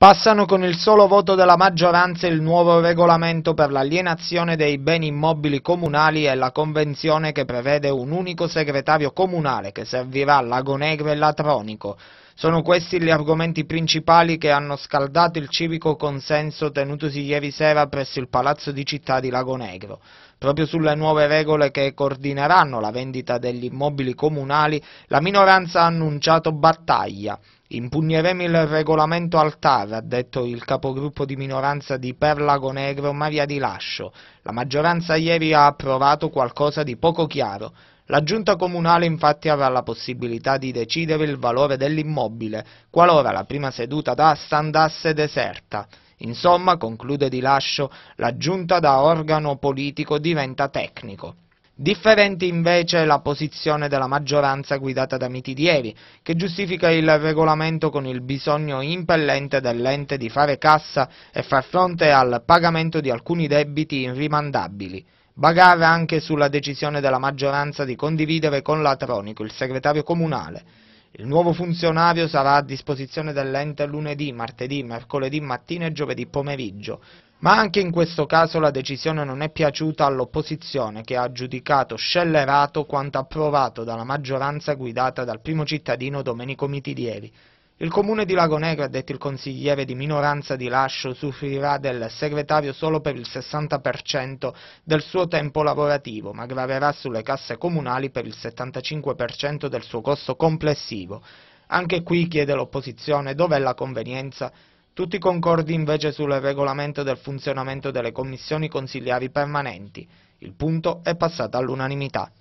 Passano con il solo voto della maggioranza il nuovo regolamento per l'alienazione dei beni immobili comunali e la convenzione che prevede un unico segretario comunale che servirà a Lagonegro e Latronico. Sono questi gli argomenti principali che hanno scaldato il civico consenso tenutosi ieri sera presso il Palazzo di Città di Lagonegro. Proprio sulle nuove regole che coordineranno la vendita degli immobili comunali, la minoranza ha annunciato battaglia. Impugneremo il regolamento al TAR, ha detto il capogruppo di minoranza di Perlago Negro Maria Di Lascio. La maggioranza ieri ha approvato qualcosa di poco chiaro. La giunta comunale infatti avrà la possibilità di decidere il valore dell'immobile, qualora la prima seduta d'asta andasse deserta. Insomma, conclude Di Lascio, la giunta da organo politico diventa tecnico. Differente invece la posizione della maggioranza guidata da Mitidieri, che giustifica il regolamento con il bisogno impellente dell'ente di fare cassa e far fronte al pagamento di alcuni debiti rimandabili. Bagare anche sulla decisione della maggioranza di condividere con Latronico, il segretario comunale. Il nuovo funzionario sarà a disposizione dell'ente lunedì, martedì, mercoledì mattina e giovedì pomeriggio. Ma anche in questo caso la decisione non è piaciuta all'opposizione che ha giudicato scellerato quanto approvato dalla maggioranza guidata dal primo cittadino Domenico Mitidieri. Il comune di Lagonegra, ha detto il consigliere di minoranza di Lascio, soffrirà del segretario solo per il 60% del suo tempo lavorativo, ma graverà sulle casse comunali per il 75% del suo costo complessivo. Anche qui chiede l'opposizione dov'è la convenienza tutti concordi invece sul regolamento del funzionamento delle commissioni consigliari permanenti. Il punto è passato all'unanimità.